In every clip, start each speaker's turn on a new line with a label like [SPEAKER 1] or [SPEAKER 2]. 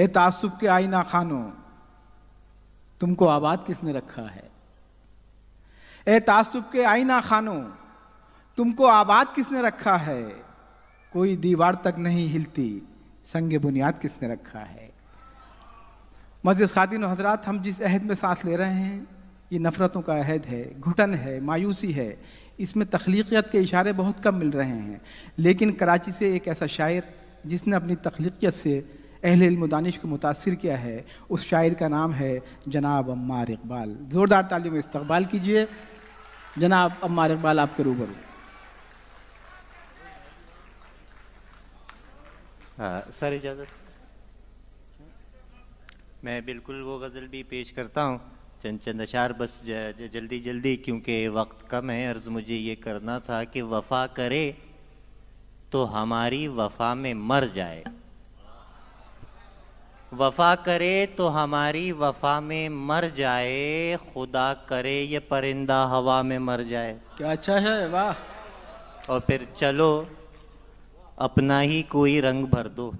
[SPEAKER 1] ए तासुब के आईना खानो तुमको आबाद किसने रखा है ए तासुब के आईना खानो तुमको आबाद किसने रखा है कोई दीवार तक नहीं हिलती संग बुनियाद किसने रखा है मस्जिद खातिन हजरात हम जिस अहद में सांस ले रहे हैं ये नफ़रतों का अहद है घुटन है मायूसी है इसमें तख्लीकियत के इशारे बहुत कम मिल रहे हैं लेकिन कराची से एक ऐसा शायर जिसने अपनी तख्लीकियत से अहल दानिश को मुतासर किया है उस शायर का नाम है जनाब अम्मार इकबाल ज़ोरदार तालीम इस्तबाल कीजिए जनाब अम्मार इकबाल आपके रूबरू हाँ, सर इजाज़त मैं बिल्कुल वो गज़ल भी पेश करता हूँ चंद चंद अशार बस ज, ज, जल्दी जल्दी क्योंकि वक्त कम है अर्ज़ मुझे ये करना था कि वफ़ा करे तो हमारी वफ़ा में मर जाए वफा करे तो हमारी वफा में मर जाए खुदा करे ये परिंदा हवा में मर जाए क्या अच्छा है वाह और फिर चलो अपना ही कोई रंग भर दो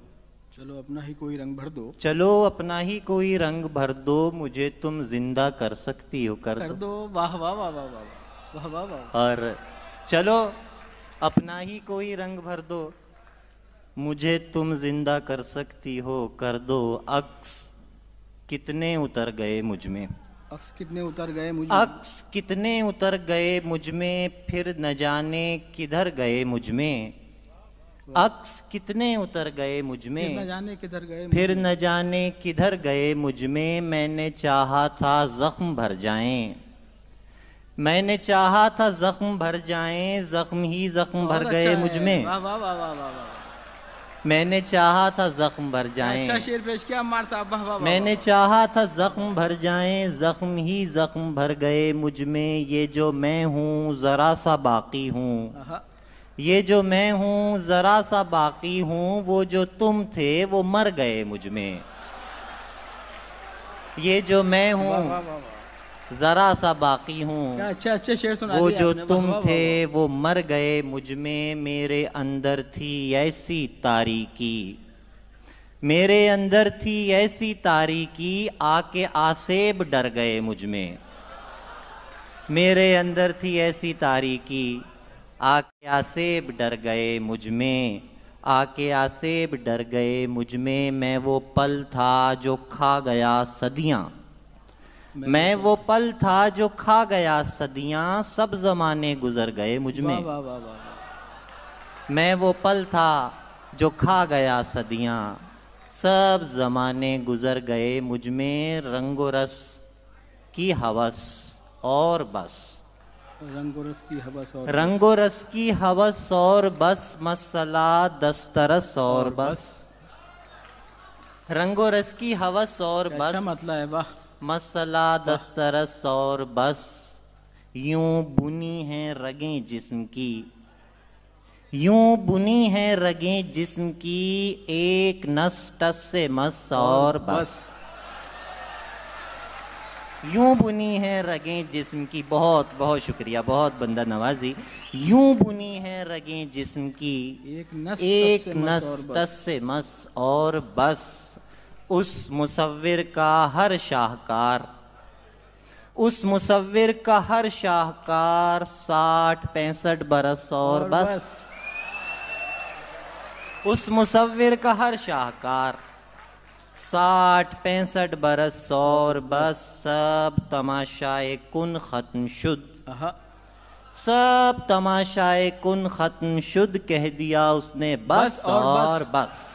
[SPEAKER 1] चलो अपना ही कोई रंग भर दो चलो अपना ही कोई रंग भर दो मुझे तुम जिंदा कर सकती हो कर, कर दो, वाह वाह वाह वाह वाह वाह वाह और चलो अपना ही कोई रंग भर दो मुझे तुम जिंदा कर सकती हो कर दो अक्स कितने उतर गए मुझ में अक्स कितने उतर गए मुझ अक्स कितने उतर गए मुझ में फिर न जाने किधर गए मुझ में अक्स कितने उतर गए मुझ में जाने किधर गए फिर न जाने किधर गए मुझ में मैंने चाहा था जख्म भर जाएं मैंने चाहा था जख्म भर जाएं जख्म ही जख्म भर गए अच्छा मुझ में वाह वाह वाह वाह वाह मैंने चाहा था जख्म भर जाए अच्छा शेर पेश किया अम्मार साहब मैंने चाहा था जख्म भर जाए जख्म ही जख्म भर गए मुझ में ये जो मैं हूँ जरा सा बाकी हूँ ये जो मैं हूँ जरा सा बाकी हूँ वो जो तुम थे वो मर गए मुझ में ये जो मैं हूँ जरा सा बाकी हूँ अच्छा अच्छा शेर सुना वो जो तुम थे वो मर गए मुझ में मेरे अंदर थी ऐसी तारीकी मेरे अंदर थी ऐसी तारीकी आके आसेब डर गए मुझ में मेरे अंदर थी ऐसी तारीकी आके आसेब डर गए मुझ में आके आसेब डर गए मुझ में मैं वो पल था जो खा गया सदियाँ मैं वो पल था जो खा गया सदियां सब जमाने गुजर गए मुझ में मैं वो पल था जो खा गया सदियां सब जमाने गुजर गए मुझ में रंगो रस की हवस और बस रंगो रस की हवस और रंगो रस की हवस और बस मसला दस्तरस और, और बस रंगो रस की हवस और अच्छा बस मतलब है वाह मसला दस्तरस और बस यूं बुनी हैं रगें जिस्म की यूं बुनी है रगें जिस्म की एक नस टस से मस और बस यूं बुनी है रगें जिस्म की बहुत बहुत शुक्रिया बहुत बंदा नवाजी यूं बुनी है रगें जिस्म की एक नस एक नस टस से मस और बस उस मुसविर का हर शाहकार उस मुसविर का हर शाहकार साठ पैंसठ बरस और, और बस, बस। उस मुसविर का हर शाहकार साठ पैंसठ बरस और बस सब तमाशाए कुन ख़त्म शुद सब तमाशाए कुन ख़त्म शुद कह दिया उसने बस, बस और, और बस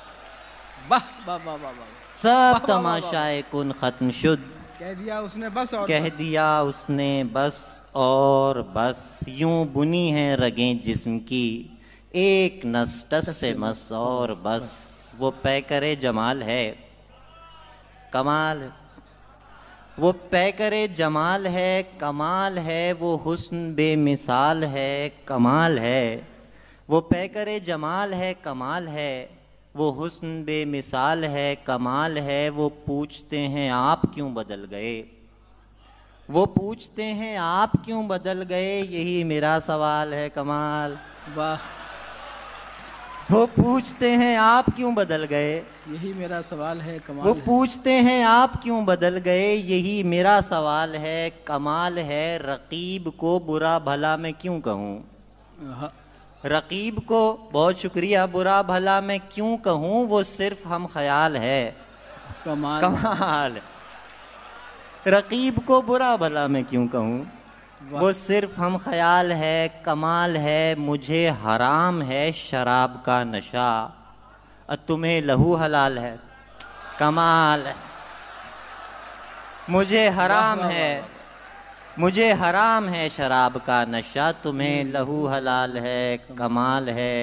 [SPEAKER 1] वाह वाह वाह वाह वाह सब तमाशाए कुन खत्म शुद कह दिया उसने बस और कह दिया उसने बस और बस यूं बुनी है रगें जिस्म की एक नस्टस से मस और बस वो पै करे जमाल है कमाल वो पै करे जमाल है कमाल है वो हुस्न बेमिसाल है कमाल है वो पै करे जमाल है कमाल है वो हुस्न बेमिसाल है कमाल है वो पूछते हैं आप क्यों बदल गए वो पूछते हैं आप क्यों बदल गए यही मेरा सवाल है कमाल वाह वो पूछते हैं आप क्यों बदल गए यही मेरा सवाल है कमाल वो पूछते हैं आप क्यों बदल गए यही मेरा सवाल है कमाल है रकीब को बुरा भला मैं क्यों कहूँ रकीब को बहुत शुक्रिया बुरा भला मैं क्यों कहूँ वो सिर्फ हम ख्याल है कमाल कमाल रकीब को बुरा भला मैं क्यों कहूँ वो सिर्फ हम ख्याल है कमाल है मुझे हराम है शराब का नशा और तुम्हें लहू हलाल है कमाल है मुझे हराम है मुझे हराम है शराब का नशा तुम्हें हम्म। लहू हलाल है कमाल है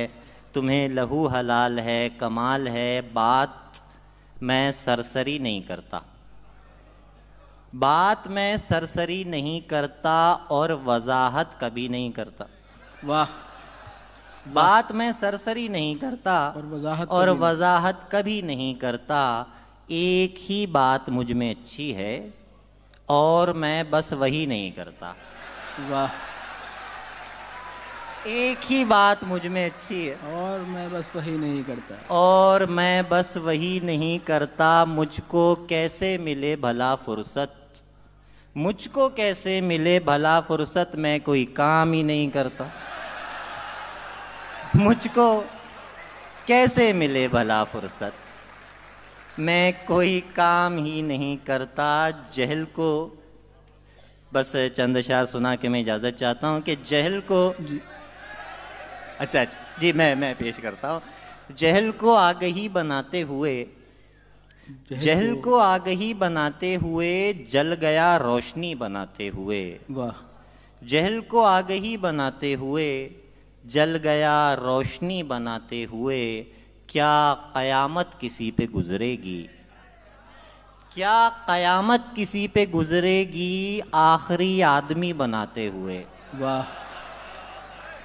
[SPEAKER 1] तुम्हें लहू हलाल है कमाल है बात मैं सरसरी नहीं करता बात मैं सरसरी नहीं करता और वजाहत कभी नहीं करता वाह बात मैं सरसरी नहीं करता और वजाहत और वजाहत कभी नहीं करता एक ही बात मुझ में अच्छी है और मैं बस वही नहीं करता वाह एक ही बात मुझ में अच्छी है और मैं बस वही नहीं करता और मैं बस वही नहीं करता मुझको कैसे मिले भला फुर्सत मुझको कैसे मिले भला फुर्सत मैं कोई काम ही नहीं करता मुझको कैसे मिले भला फुर्सत मैं कोई काम ही नहीं करता जहल को बस चंद शाह सुना के मैं इजाज़त चाहता हूँ कि जहल को अच्छा अच्छा जी मैं मैं पेश करता हूँ जहल को आगही बनाते हुए जहल को आगही बनाते हुए जल गया रोशनी बनाते हुए वाह जहल को आगही बनाते हुए जल गया रोशनी बनाते हुए क्या क़यामत किसी पे गुज़रेगी क्या क़यामत किसी पे गुज़रेगी आखिरी आदमी बनाते हुए वाह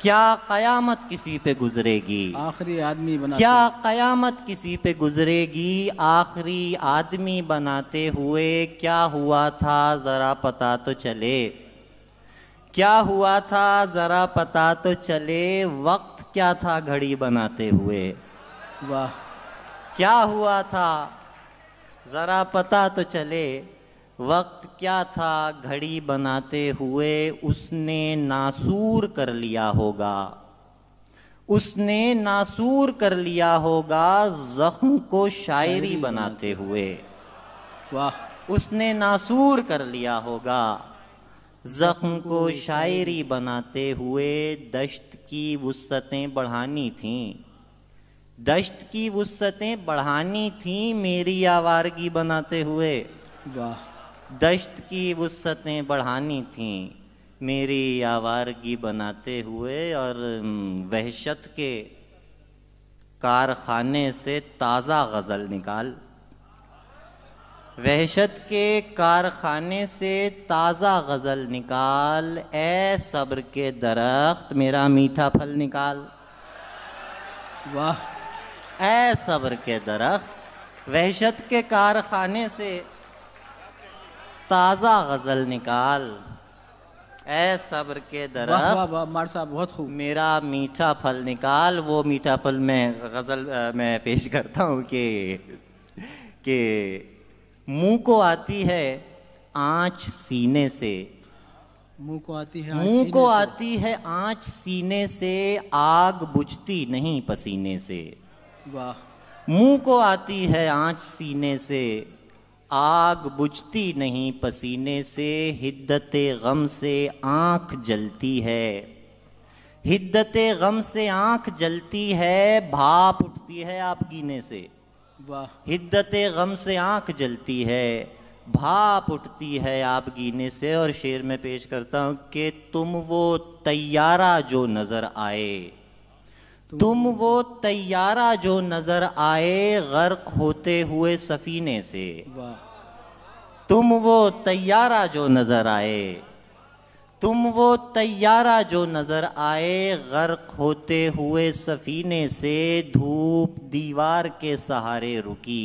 [SPEAKER 1] क्या कयामत किसी पे गुजरेगी आखिरी आदमी बना क्या कयामत किसी पे गुजरेगी आखिरी आदमी बनाते हुए क्या हुआ था ज़रा पता तो चले क्या हुआ था ज़रा पता तो चले वक्त क्या था घड़ी बनाते हुए वाह क्या हुआ था ज़रा पता तो चले वक्त क्या था घड़ी बनाते हुए उसने नासूर कर लिया होगा उसने नासूर कर लिया होगा जख्म को शायरी बनाते हुए वाह उसने नासूर कर लिया होगा जख्म को शायरी बनाते हुए दश्त की वसतें बढ़ानी थीं दश्त की वसतें बढ़ानी थी मेरी आवारगी बनाते हुए वाह दश्त की वसतें बढ़ानी थी मेरी आवारगी बनाते हुए और वहशत के कारखाने से ताज़ा गज़ल निकाल वहशत के कारखाने से ताज़ा गज़ल निकाल ए सब्र के दरख्त मेरा मीठा फल निकाल वाह ए सब्र के दरख्त वहशत के कारखाने से ताज़ा गज़ल निकाल ऐ सब्र के दरख्त साहब बहुत खूब मेरा मीठा फल निकाल वो मीठा फल मैं गज़ल मैं पेश करता हूँ कि कि मुंह को आती है आँच सीने से मुंह को आती है मुंह को आती है आँच सीने से आग बुझती नहीं पसीने से मुंह को आती है आंच सीने से आग बुझती नहीं पसीने से हिद्दत गम से आंख जलती है हिद्दत गम से आँख जलती है भाप उठती है आप गीने से वाह हिद्दत गम से आँख जलती है भाप उठती है आप गीने से और शेर में पेश करता हूँ कि तुम वो तैयारा जो नज़र आए तुम वो तैयारा जो नजर आए गर्क होते हुए सफीने से तुम वो तैयारा जो नजर आए तुम वो तैयारा जो नजर आए गर्क होते हुए सफीने से धूप दीवार के सहारे रुकी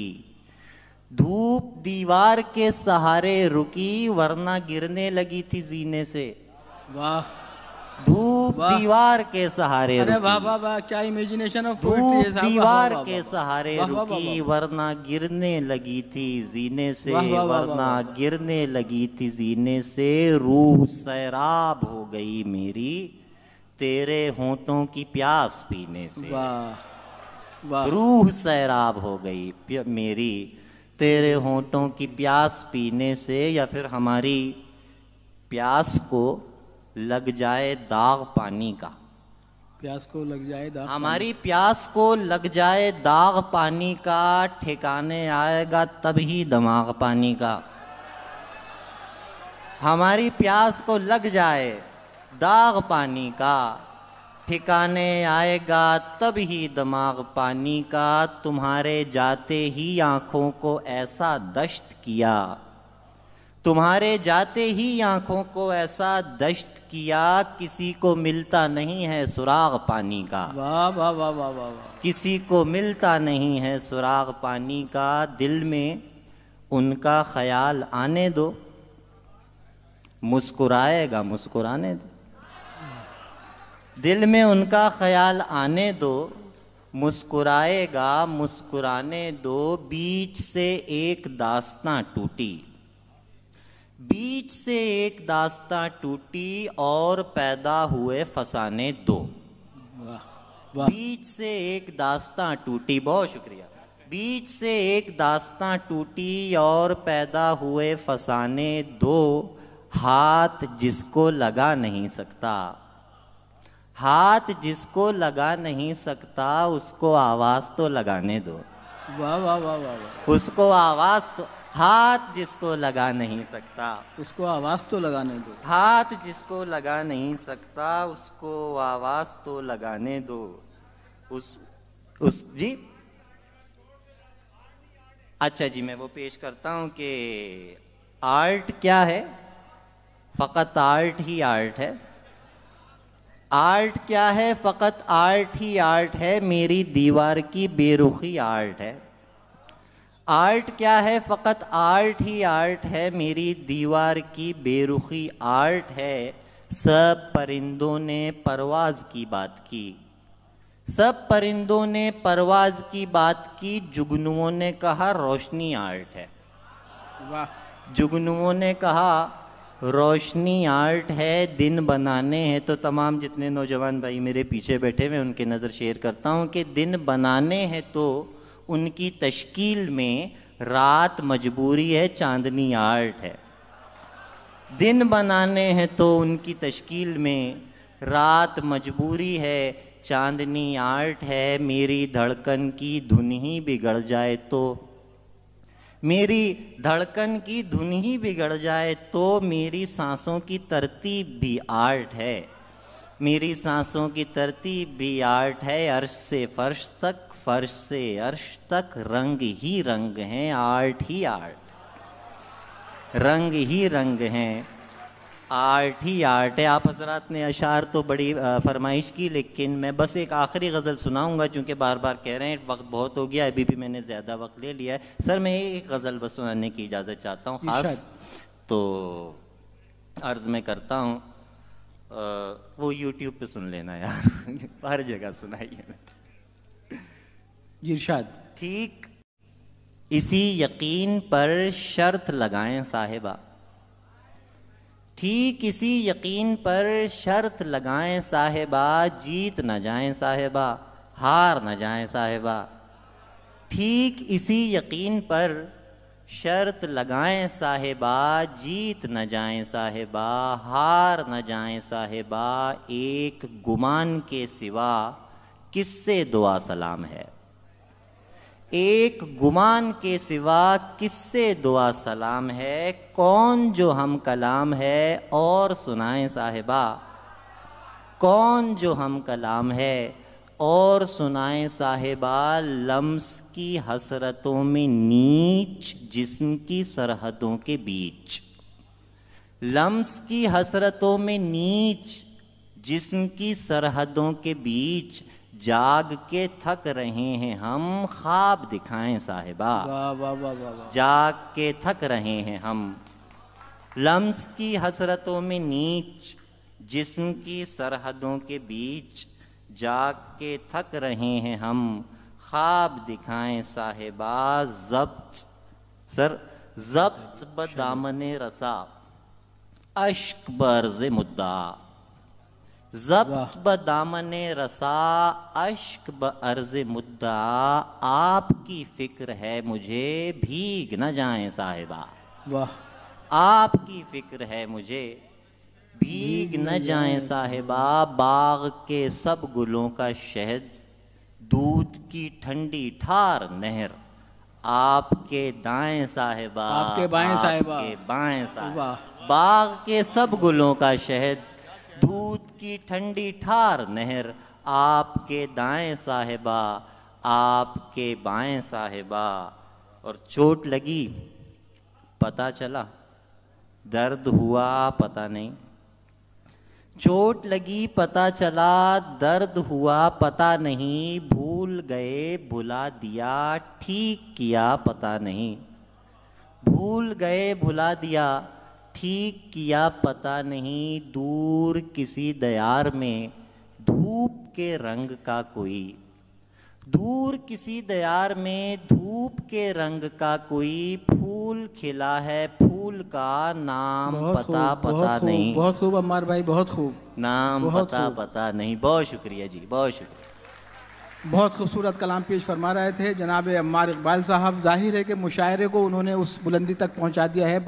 [SPEAKER 1] धूप दीवार के सहारे रुकी वरना गिरने लगी थी जीने से वाह धूप दीवार के सहारे अरे बाबा बा, क्या इमेजिनेशन ऑफ धूप दीवार के सहारे रुकी वरना गिरने लगी थी जीने से वरना गिरने लगी थी जीने से रूह सैराब हो गई मेरी तेरे होठों की प्यास पीने से रूह सैराब हो गई मेरी तेरे होठों की प्यास पीने से या फिर हमारी प्यास को लग जाए दाग पानी का प्यास को लग जाए दाग हमारी प्यास को लग जाए दाग पानी का ठिकाने आएगा तभी दमाग पानी का हमारी प्यास को लग जाए दाग पानी का ठिकाने आएगा तब ही पानी का तुम्हारे जाते ही आँखों को ऐसा दश्त किया तुम्हारे जाते ही आँखों को ऐसा दश्त किया किसी को मिलता नहीं है सुराग पानी का वाह वाह वाह वाह वाह वा। किसी को मिलता नहीं है सुराग पानी का दिल में उनका ख्याल आने दो मुस्कुराएगा मुस्कुराने दो दिल में उनका ख्याल आने दो मुस्कुराएगा मुस्कुराने दो बीच से एक दास्तां टूटी बीच से एक दास्ता टूटी और पैदा हुए फसाने दो वाह वाह बीच से एक दास्ता टूटी बहुत शुक्रिया बीच से एक दास्ता टूटी और पैदा हुए फसाने दो हाथ जिसको लगा नहीं सकता हाथ जिसको लगा नहीं सकता उसको आवाज तो लगाने दो वाह वाह वाह वाह उसको आवाज तो हाथ जिसको लगा नहीं सकता उसको आवाज तो लगाने दो हाथ जिसको लगा नहीं सकता उसको आवाज तो लगाने दो उस उस जी अच्छा जी मैं वो पेश करता हूँ कि आर्ट क्या है फ़कत आर्ट ही आर्ट है आर्ट क्या है फ़कत आर्ट ही आर्ट है मेरी दीवार की बेरुखी आर्ट है आर्ट क्या है फ़कत आर्ट ही आर्ट है मेरी दीवार की बेरुखी आर्ट है सब परिंदों ने परवाज़ की बात की सब परिंदों ने परवाज़ की बात की जुगनुओं ने कहा रोशनी आर्ट है वाह जुगनुओं ने कहा रोशनी आर्ट है दिन बनाने हैं तो तमाम जितने नौजवान भाई मेरे पीछे बैठे हुए उनके नज़र शेयर करता हूँ कि दिन बनाने हैं तो उनकी तश्कील में रात मजबूरी है चांदनी आर्ट है दिन बनाने हैं तो उनकी तश्कील में रात मजबूरी है चांदनी आर्ट है मेरी धड़कन की धुन ही बिगड़ जाए तो मेरी धड़कन की धुन ही बिगड़ जाए तो मेरी सांसों की तरतीब भी आर्ट है मेरी सांसों की तरतीब भी आर्ट है अर्श से फर्श तक फर्श से अर्श तक रंग ही रंग हैं आर्ट ही आर्ट रंग ही रंग हैं आर्ट ही आर्ट है आप हजरात ने अशार तो बड़ी फरमाइश की लेकिन मैं बस एक आखिरी गज़ल सुनाऊंगा चूँकि बार बार कह रहे हैं वक्त बहुत हो गया अभी भी मैंने ज़्यादा वक्त ले लिया है सर मैं एक गज़ल बस सुनाने की इजाज़त चाहता हूँ ख़ास तो अर्ज़ में करता हूँ वो यूट्यूब पे सुन लेना यार हर जगह सुनाइए इरशाद ठीक इसी यकीन पर शर्त लगाएं साहेबा ठीक इसी यकीन पर शर्त लगाएं साहेबा जीत न जाएं साहेबा हार न जाएं साहेबा ठीक इसी यकीन पर शर्त लगाएं साहेबा जीत न जाएं साहेबा हार न जाएं साहेबा एक गुमान के सिवा किससे दुआ सलाम है एक गुमान के सिवा किससे दुआ सलाम है कौन जो हम कलाम है और सुनाए साहिबा कौन जो हम कलाम है और सुनाए साहिबा लम्स की हसरतों में नीच जिस्म की सरहदों के बीच लम्स की हसरतों में नीच जिस्म की सरहदों के बीच जाग के थक रहे हैं हम ख्वाब दिखाएं साहिबा जाग के थक रहे हैं हम लम्स की हसरतों में नीच जिस्म की सरहदों के बीच जाग के थक रहे हैं हम ख्वाब दिखाएं साहिबा जब्त सर जब्त बदामने रसा अश्क बर्ज मुद्दा जब्त ब दामन रसा अश्क ब अर्ज मुद्दा आपकी फिक्र है मुझे भीग न जाए साहिबा वाह आपकी फिक्र है मुझे भीग न जाए साहिबा बाग के सब गुलों का शहद दूध की ठंडी ठार नहर आपके दाएं साहिबा आपके बाएं साहिबा आपके बाएं साहिबा बाग के सब गुलों का शहद की ठंडी ठार नहर आपके दाएं साहेबा आपके बाएं साहेबा और चोट लगी पता चला दर्द हुआ पता नहीं चोट लगी पता चला दर्द हुआ पता नहीं भूल गए भुला दिया ठीक किया पता नहीं भूल गए भुला दिया ठीक किया पता नहीं दूर किसी दयार में धूप के रंग का कोई दूर किसी दयार में धूप के रंग का कोई फूल खिला है फूल का नाम पता पता नहीं बहुत खूब अमार भाई बहुत खूब नाम पता पता नहीं बहुत शुक्रिया जी बहुत शुक्रिया बहुत खूबसूरत कलाम पेश फरमा रहे थे जनाब अम्मार इकबाल साहब जाहिर है कि मुशायरे को उन्होंने उस बुलंदी तक पहुंचा दिया है